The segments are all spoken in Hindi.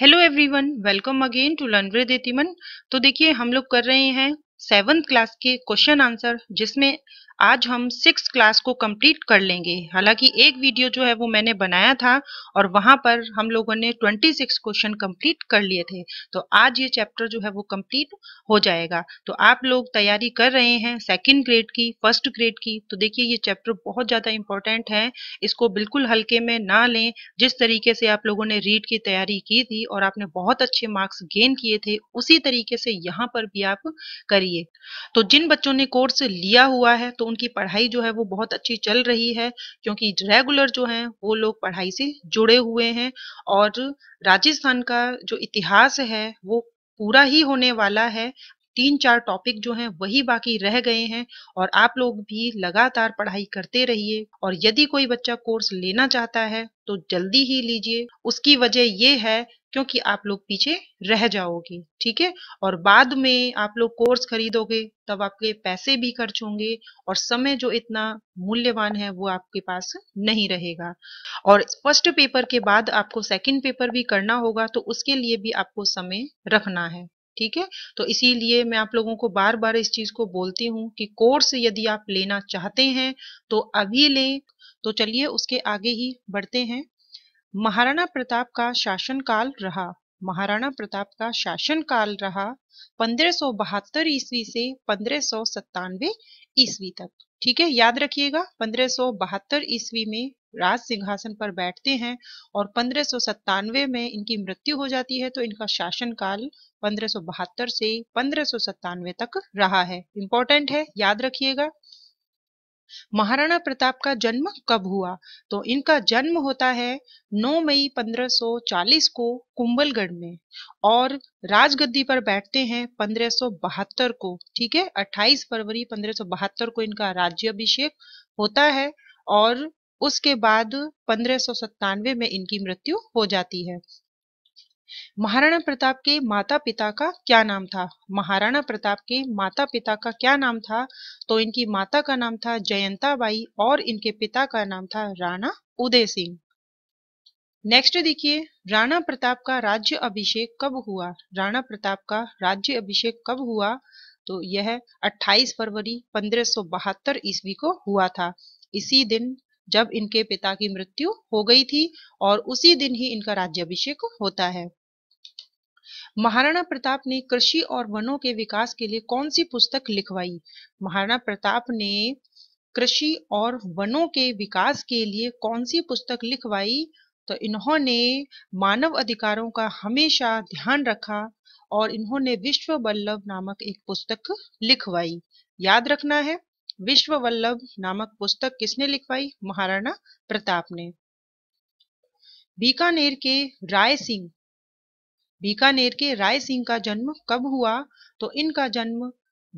hello everyone welcome again to learn with तो देखिए हम लोग कर रहे हैं सेवन्थ क्लास के क्वेश्चन आंसर जिसमें आज हम सिक्स क्लास को कंप्लीट कर लेंगे हालांकि एक वीडियो जो है वो मैंने बनाया था और वहां पर हम लोगों ने ट्वेंटी सिक्स क्वेश्चन कंप्लीट कर लिए थे तो आज ये चैप्टर जो है वो कंप्लीट हो जाएगा तो आप लोग तैयारी कर रहे हैं सेकंड ग्रेड की फर्स्ट ग्रेड की तो देखिए ये चैप्टर बहुत ज़्यादा इंपॉर्टेंट है इसको बिल्कुल हल्के में ना लें जिस तरीके से आप लोगों ने रीड की तैयारी की थी और आपने बहुत अच्छे मार्क्स गेन किए थे उसी तरीके से यहाँ पर भी आप करिए चाहिए तो जिन बच्चों ने कोर्स लिया हुआ है तो उनकी पढ़ाई जो है वो बहुत अच्छी चल रही है क्योंकि रेगुलर जो है वो लोग पढ़ाई से जुड़े हुए हैं और राजस्थान का जो इतिहास है वो पूरा ही होने वाला है तीन चार टॉपिक जो हैं वही बाकी रह गए हैं और आप लोग भी लगातार पढ़ाई करते रहिए और यदि कोई बच्चा कोर्स लेना चाहता है तो जल्दी ही लीजिए उसकी वजह ये है क्योंकि आप लोग पीछे रह जाओगे ठीक है और बाद में आप लोग कोर्स खरीदोगे तब आपके पैसे भी खर्च होंगे और समय जो इतना मूल्यवान है वो आपके पास नहीं रहेगा और फर्स्ट पेपर के बाद आपको सेकंड पेपर भी करना होगा तो उसके लिए भी आपको समय रखना है ठीक है तो इसीलिए मैं आप लोगों को बार बार इस चीज को बोलती हूँ कि कोर्स यदि आप लेना चाहते हैं तो अभी लें तो चलिए उसके आगे ही बढ़ते हैं महाराणा प्रताप का शासनकाल रहा महाराणा प्रताप का शासनकाल रहा पंद्रह ईस्वी से पंद्रह ईस्वी तक ठीक है याद रखिएगा पंद्रह ईस्वी में राज सिंहासन पर बैठते हैं और पंद्रह में इनकी मृत्यु हो जाती है तो इनका शासनकाल पंद्रह से पंद्रह तक रहा है इंपॉर्टेंट है याद रखिएगा महाराणा प्रताप का जन्म कब हुआ तो इनका जन्म होता है 9 मई 1540 को कुंबलगढ़ में और राजगद्दी पर बैठते हैं 1572 को ठीक है 28 फरवरी 1572 को इनका राज्य अभिषेक होता है और उसके बाद पंद्रह में इनकी मृत्यु हो जाती है महाराणा प्रताप के माता पिता का क्या नाम था महाराणा प्रताप के माता पिता का क्या नाम था तो इनकी माता का नाम था जयंताबाई और इनके पिता का नाम था राणा उदय सिंह नेक्स्ट देखिए राणा प्रताप का राज्य अभिषेक कब हुआ राणा प्रताप का राज्य अभिषेक कब हुआ तो यह 28 फरवरी 1572 ईस्वी को हुआ था इसी दिन जब इनके पिता की मृत्यु हो गई थी और उसी दिन ही इनका राज्यभिषेक होता है महाराणा प्रताप ने कृषि और वनों के विकास के लिए कौन सी पुस्तक लिखवाई महाराणा प्रताप ने कृषि और वनों के विकास के लिए कौन सी पुस्तक लिखवाई तो इन्होंने मानव अधिकारों का हमेशा ध्यान रखा और इन्होंने विश्व बल्लभ नामक एक पुस्तक लिखवाई याद रखना है विश्व वल्लभ नामक पुस्तक किसने लिखवाई महाराणा प्रताप ने बीकानेर के राय सिंह बीकानेर के राय सिंह का जन्म कब हुआ तो इनका जन्म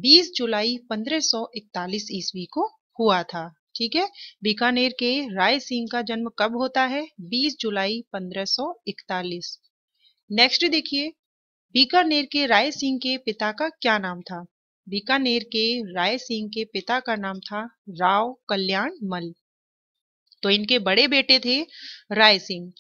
20 जुलाई 1541 ईस्वी को हुआ था ठीक है बीकानेर के राय सिंह का जन्म कब होता है 20 जुलाई 1541 नेक्स्ट देखिए बीकानेर के राय सिंह के पिता का क्या नाम था बीकानेर के राय सिंह के पिता का नाम था राव कल्याण मल तो इनके बड़े बेटे थे राय सिंह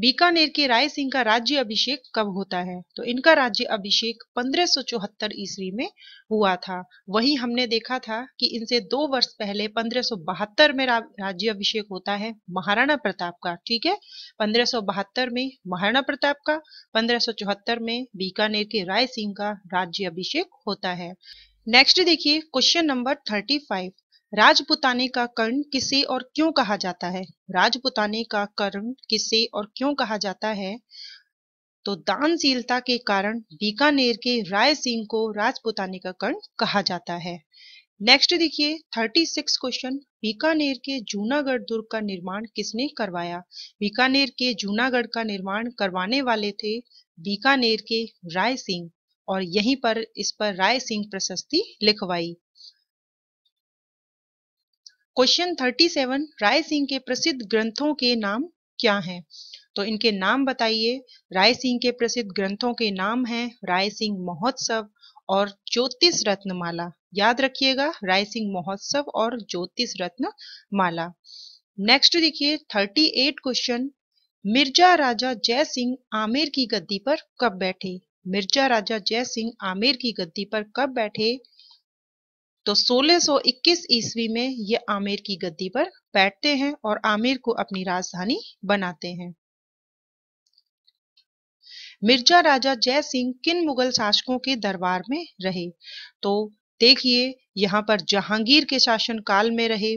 बीकानेर के राय सिंह का राज्य अभिषेक कब होता है तो इनका राज्य अभिषेक 1574 ईस्वी में हुआ था वही हमने देखा था कि इनसे दो वर्ष पहले 1572 में राज्य अभिषेक होता है महाराणा प्रताप का ठीक है 1572 में महाराणा प्रताप का 1574 में बीकानेर के राय सिंह का राज्य अभिषेक होता है नेक्स्ट देखिए क्वेश्चन नंबर थर्टी फाइव राजपुताने का कर्ण किसे और क्यों कहा जाता है राजपुताने का कर्ण किसे और क्यों कहा जाता है तो दानशीलता के कारण बीकानेर के राय सिंह को राजपुताने का कर्ण कहा जाता है नेक्स्ट देखिए 36 क्वेश्चन बीकानेर के जूनागढ़ दुर्ग का निर्माण किसने करवाया बीकानेर के जूनागढ़ का निर्माण करवाने वाले थे बीकानेर के राय सिंह और यहीं पर इस पर राय सिंह प्रशस्ति लिखवाई क्वेश्चन 37 राय सिंह के प्रसिद्ध ग्रंथों के नाम क्या हैं तो इनके नाम बताइए राय सिंह के प्रसिद्ध ग्रंथों के नाम हैं राय सिंह महोत्सव और ज्योतिष रत्नमाला याद रखिएगा राय सिंह महोत्सव और ज्योतिष रत्नमाला नेक्स्ट देखिए 38 क्वेश्चन मिर्जा राजा जय सिंह आमेर की गद्दी पर कब बैठे मिर्जा राजा जय सिंह आमेर की गद्दी पर कब बैठे तो 1621 ईस्वी में ये आमिर की गद्दी पर बैठते हैं और आमिर को अपनी राजधानी बनाते हैं मिर्जा राजा जय सिंह किन मुगल शासकों के दरबार में रहे तो देखिए यहाँ पर जहांगीर के शासनकाल में रहे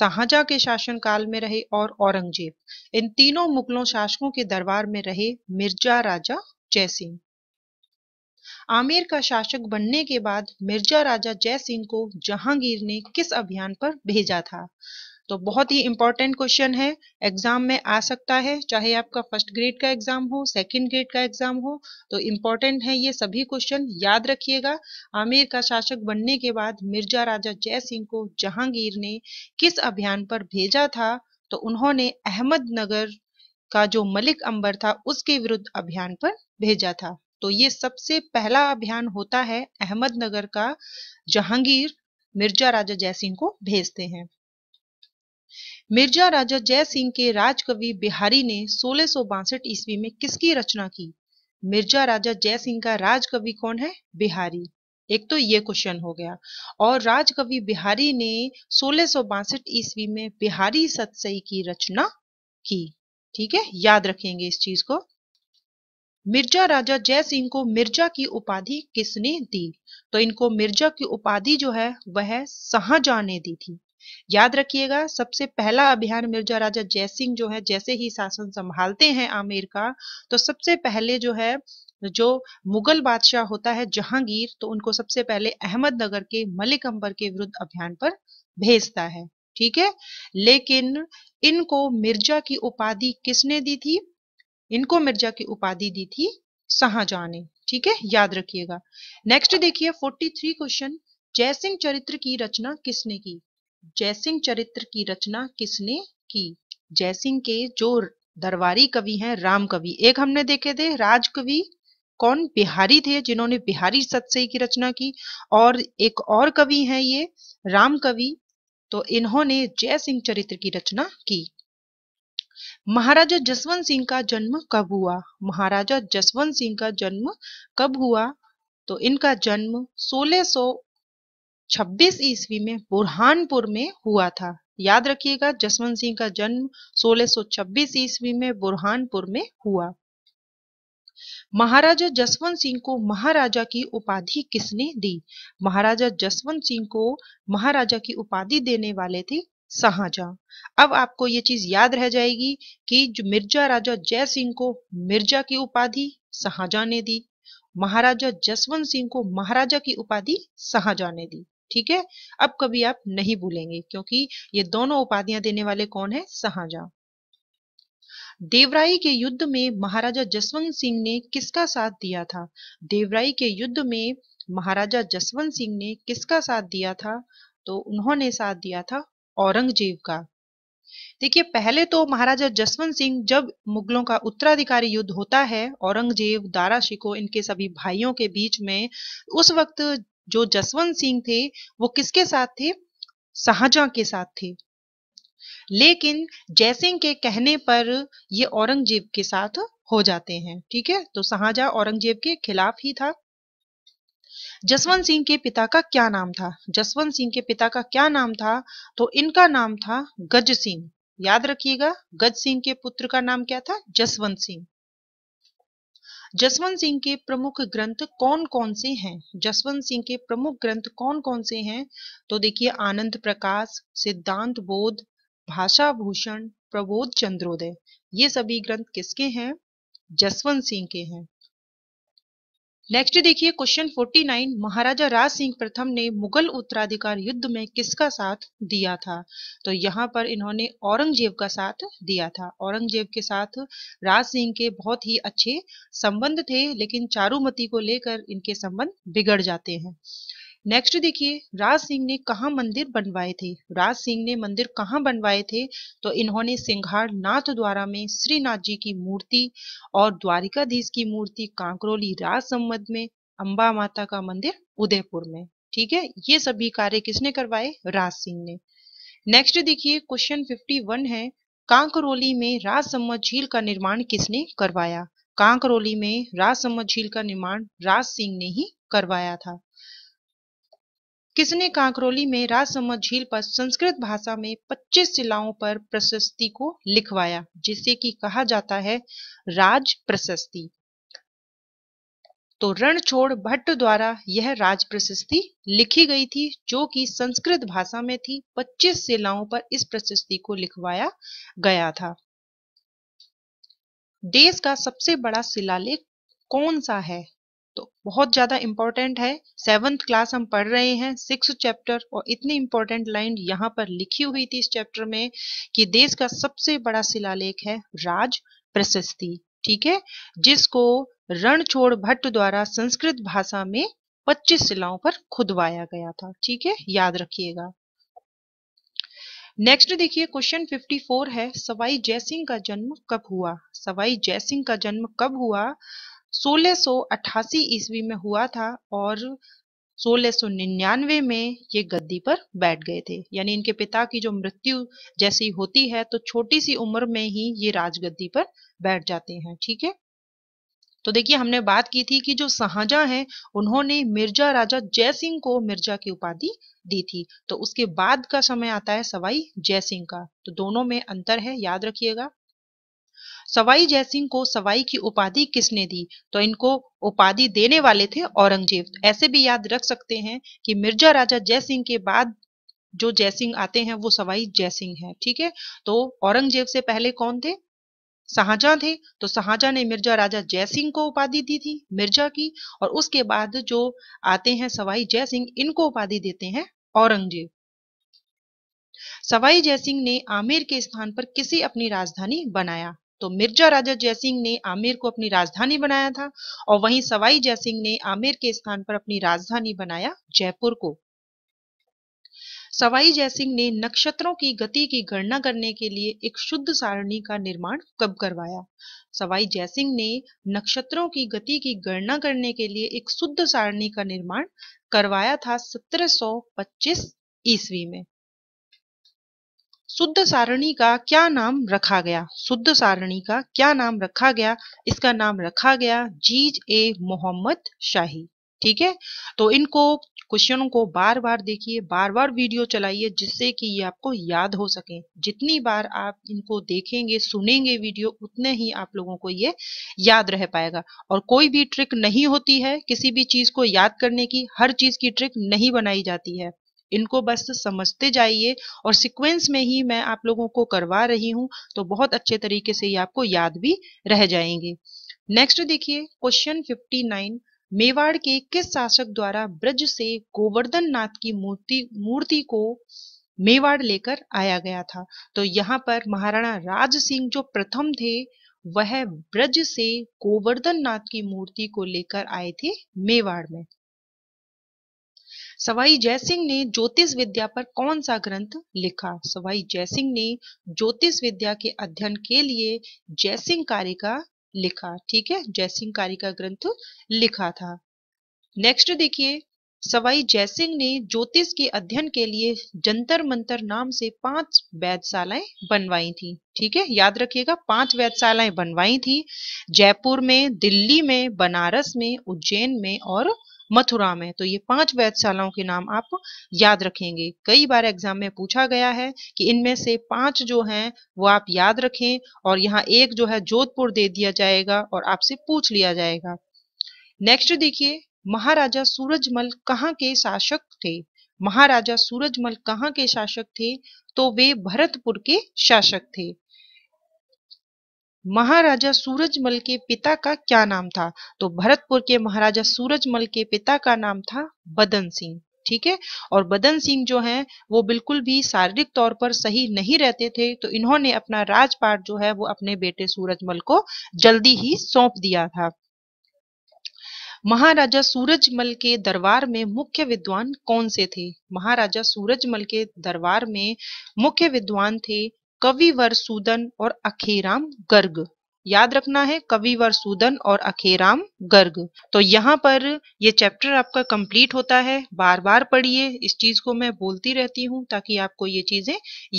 शाहजहा के शासनकाल में रहे और औरंगजेब इन तीनों मुगलों शासकों के दरबार में रहे मिर्जा राजा जय सिंह आमेर का शासक बनने के बाद मिर्जा राजा जय सिंह को जहांगीर ने किस अभियान पर भेजा था तो बहुत ही इंपॉर्टेंट क्वेश्चन है एग्जाम में आ सकता है चाहे आपका फर्स्ट ग्रेड का एग्जाम हो सेकंड ग्रेड का एग्जाम हो तो इम्पोर्टेंट है ये सभी क्वेश्चन याद रखिएगा आमिर का शासक बनने के बाद मिर्जा राजा जय सिंह को जहांगीर ने किस अभियान पर भेजा था तो उन्होंने अहमदनगर का जो मलिक अंबर था उसके विरुद्ध अभियान पर भेजा था तो ये सबसे पहला अभियान होता है अहमदनगर का जहांगीर मिर्जा राजा जय सिंह को भेजते हैं मिर्जा राजा जय सिंह के राजकवि बिहारी ने सोलह ईस्वी में किसकी रचना की मिर्जा राजा जय सिंह का राजकवि कौन है बिहारी एक तो ये क्वेश्चन हो गया और राजकवि बिहारी ने सोलह ईस्वी में बिहारी सतसई की रचना की ठीक है याद रखेंगे इस चीज को मिर्जा राजा जय सिंह को मिर्जा की उपाधि किसने दी तो इनको मिर्जा की उपाधि जो है वह शाहजहां ने दी थी याद रखिएगा सबसे पहला अभियान मिर्जा राजा जय सिंह जो है जैसे ही शासन संभालते हैं आमेर का तो सबसे पहले जो है जो मुगल बादशाह होता है जहांगीर तो उनको सबसे पहले अहमदनगर के मलिक अंबर के विरुद्ध अभियान पर भेजता है ठीक है लेकिन इनको मिर्जा की उपाधि किसने दी थी इनको मिर्जा की उपाधि दी थी शाहजहां ने ठीक है याद रखिएगा नेक्स्ट देखिए 43 क्वेश्चन जयसिंह चरित्र की रचना किसने की जयसिंह चरित्र की रचना किसने की जयसिंह के जो दरबारी कवि हैं राम कवि एक हमने देखे थे राज कवि कौन बिहारी थे जिन्होंने बिहारी सत्सई की रचना की और एक और कवि हैं ये राम कवि तो इन्होंने जय सिंह चरित्र की रचना की महाराजा जसवंत सिंह का जन्म कब हुआ महाराजा जसवंत सिंह का जन्म कब हुआ तो इनका जन्म 1626 ईस्वी में बुरहानपुर में हुआ था याद रखिएगा जसवंत सिंह का जन्म 1626 ईस्वी में बुरहानपुर में हुआ महाराजा जसवंत सिंह को महाराजा की उपाधि किसने दी महाराजा जसवंत सिंह को महाराजा की उपाधि देने वाले थे शाहजहां अब आपको ये चीज याद रह जाएगी कि जो मिर्जा राजा जय सिंह को मिर्जा की उपाधि शाहजहां ने दी महाराजा जसवंत सिंह को महाराजा की उपाधि शाहजहां ने दी ठीक है अब कभी आप नहीं भूलेंगे क्योंकि ये दोनों उपाधियां देने वाले कौन है शाहजहां देवराई के युद्ध में महाराजा जसवंत सिंह ने किसका साथ दिया था देवराई के युद्ध में महाराजा जसवंत सिंह ने किसका साथ दिया था तो उन्होंने साथ दिया था औरंगजेब का देखिए पहले तो महाराजा जसवंत सिंह जब मुगलों का उत्तराधिकारी युद्ध होता है औरंगजेब दारा शिको इनके सभी भाइयों के बीच में उस वक्त जो जसवंत सिंह थे वो किसके साथ थे शाहजहां के साथ थे लेकिन जयसिंह के कहने पर ये औरंगजेब के साथ हो जाते हैं ठीक है तो शाहजहां औरंगजेब के खिलाफ ही था जसवंत सिंह के पिता का क्या नाम था जसवंत सिंह के पिता का क्या नाम था तो इनका नाम था गज सिंह याद रखिएगा गज सिंह के पुत्र का नाम क्या था जसवंत सिंह जसवंत सिंह के प्रमुख ग्रंथ कौन कौन से हैं जसवंत सिंह के प्रमुख ग्रंथ कौन कौन से हैं तो देखिए आनंद प्रकाश सिद्धांत बोध भाषा भूषण प्रबोध चंद्रोदय ये सभी ग्रंथ किसके हैं जसवंत सिंह के हैं नेक्स्ट देखिए क्वेश्चन 49 महाराजा राज सिंह प्रथम ने मुगल उत्तराधिकार युद्ध में किसका साथ दिया था तो यहाँ पर इन्होंने औरंगजेब का साथ दिया था औरंगजेब के साथ राज सिंह के बहुत ही अच्छे संबंध थे लेकिन चारुमती को लेकर इनके संबंध बिगड़ जाते हैं नेक्स्ट देखिए राज सिंह ने कहा मंदिर बनवाए थे राज सिंह ने मंदिर कहाँ बनवाए थे तो इन्होंने सिंघार नाथ द्वारा में श्रीनाथ जी की मूर्ति और द्वारिकाधीश की मूर्ति कांकरोली राज में अंबा माता का मंदिर उदयपुर में ठीक है ये सभी कार्य किसने करवाए राज सिंह ने नेक्स्ट देखिए क्वेश्चन वन है कांकरोली में राजसम्मत झील का निर्माण किसने करवाया कांकरोली में राजसम्मत झील का निर्माण राज सिंह ने ही करवाया था किसने कांकरोली में राजसमंद झील पर संस्कृत भाषा में 25 शिलाओं पर प्रशस्ति को लिखवाया जिसे कि कहा जाता है राज प्रशस्ति तो रणछोड़ भट्ट द्वारा यह राज प्रशस्ति लिखी गई थी जो कि संस्कृत भाषा में थी 25 शिलाओं पर इस प्रशस्ति को लिखवाया गया था देश का सबसे बड़ा शिलालेख कौन सा है तो बहुत ज़्यादा इंपॉर्टेंट है सेवंथ क्लास हम पढ़ रहे हैं सिक्स चैप्टर और इतनी इंपॉर्टेंट लाइन यहाँ पर लिखी हुई थी इस चैप्टर में कि देश का सबसे बड़ा शिलालेख है राज प्रशस्ति ठीक है जिसको रणछोड़ भट्ट द्वारा संस्कृत भाषा में 25 शिलाओं पर खुदवाया गया था ठीक है याद रखिएगा नेक्स्ट देखिए क्वेश्चन 54 है सवाई जयसिंह का जन्म कब हुआ सवाई जयसिंह का जन्म कब हुआ सोलह ईस्वी में हुआ था और 1699 में ये गद्दी पर बैठ गए थे यानी इनके पिता की जो मृत्यु जैसी होती है तो छोटी सी उम्र में ही ये राजगद्दी पर बैठ जाते हैं ठीक है तो देखिए हमने बात की थी कि जो शाहजहा हैं उन्होंने मिर्जा राजा जय सिंह को मिर्जा की उपाधि दी थी तो उसके बाद का समय आता है सवाई जय सिंह का तो दोनों में अंतर है याद रखिएगा सवाई जयसिंह को सवाई की उपाधि किसने दी तो इनको उपाधि देने वाले थे औरंगजेब ऐसे भी याद रख सकते हैं कि मिर्जा राजा जयसिंह के बाद जो जयसिंह आते हैं वो सवाई जयसिंह है ठीक है तो औरंगजेब से पहले कौन थे शाहजहां थे तो शाहजहां ने मिर्जा राजा जयसिंह को उपाधि दी थी मिर्जा की और उसके बाद जो आते हैं सवाई जयसिंह इनको उपाधि देते हैं औरंगजेब सवाई जयसिंह ने आमेर के स्थान पर किसी अपनी राजधानी बनाया तो मिर्जा राजा जयसिंह ने आमेर को अपनी राजधानी बनाया था और वहीं सवाई जयसिंह ने आमेर के स्थान पर अपनी राजधानी बनाया जयपुर को सवाई जयसिंह ने नक्षत्रों की गति की गणना करने के लिए एक शुद्ध सारणी का निर्माण कब करवाया सवाई जयसिंह ने नक्षत्रों की गति की गणना करने के लिए एक शुद्ध सारणी का निर्माण करवाया था 1725 ईस्वी में शुद्ध सारणी का क्या नाम रखा गया शुद्ध सारणी का क्या नाम रखा गया इसका नाम रखा गया जीज ए मोहम्मद शाही ठीक है तो इनको क्वेश्चनों को बार बार देखिए बार बार वीडियो चलाइए जिससे कि ये आपको याद हो सके जितनी बार आप इनको देखेंगे सुनेंगे वीडियो उतने ही आप लोगों को ये याद रह पाएगा और कोई भी ट्रिक नहीं होती है किसी भी चीज को याद करने की हर चीज की ट्रिक नहीं बनाई जाती है इनको बस समझते जाइए और सिक्वेंस में ही मैं आप लोगों को करवा रही हूँ तो बहुत अच्छे तरीके से ये आपको याद भी रह जाएंगे नेक्स्ट देखिए क्वेश्चन 59 मेवाड़ के किस शासक द्वारा ब्रज से गोवर्धन नाथ की मूर्ति मूर्ति को मेवाड़ लेकर आया गया था तो यहाँ पर महाराणा राज सिंह जो प्रथम थे वह ब्रज से गोवर्धन नाथ की मूर्ति को लेकर आए थे मेवाड़ में सवाई जयसिंह ने ज्योतिष विद्या पर कौन सा ग्रंथ लिखा सवाई जयसिंह ने ज्योतिष विद्या के अध्ययन के लिए जयसिंह कारिका लिखा ठीक है जयसिंह कारिका ग्रंथ लिखा था नेक्स्ट देखिए सवाई जयसिंह ने ज्योतिष के अध्ययन के लिए जंतर मंतर नाम से पांच वैधशालाएं बनवाई थी ठीक है याद रखिएगा पांच वैधशालाएं बनवाई थी जयपुर में दिल्ली में बनारस में उज्जैन में और मथुरा में तो ये पांच वैधशालाओं के नाम आप याद रखेंगे कई बार एग्जाम में पूछा गया है कि इनमें से पांच जो हैं वो आप याद रखें और यहाँ एक जो है जोधपुर दे दिया जाएगा और आपसे पूछ लिया जाएगा नेक्स्ट देखिए महाराजा सूरजमल कहाँ के शासक थे महाराजा सूरजमल कहाँ के शासक थे तो वे भरतपुर के शासक थे महाराजा सूरजमल के पिता का क्या नाम था तो भरतपुर के महाराजा सूरजमल के पिता का नाम था बदन सिंह ठीक है और बदन सिंह जो हैं वो बिल्कुल भी शारीरिक तौर पर सही नहीं रहते थे तो इन्होंने अपना राजपाट जो है वो अपने बेटे सूरजमल को जल्दी ही सौंप दिया था महाराजा सूरजमल के दरबार में मुख्य विद्वान कौन से थे महाराजा सूरजमल के दरबार में मुख्य विद्वान थे कविवर सूदन और अखेराम गर्ग याद रखना है कविवर सूदन और अखेराम गर्ग तो यहाँ पर ये चैप्टर आपका कंप्लीट होता है बार बार पढ़िए इस चीज को मैं बोलती रहती हूँ ताकि आपको ये चीजें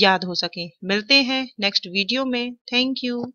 याद हो सके मिलते हैं नेक्स्ट वीडियो में थैंक यू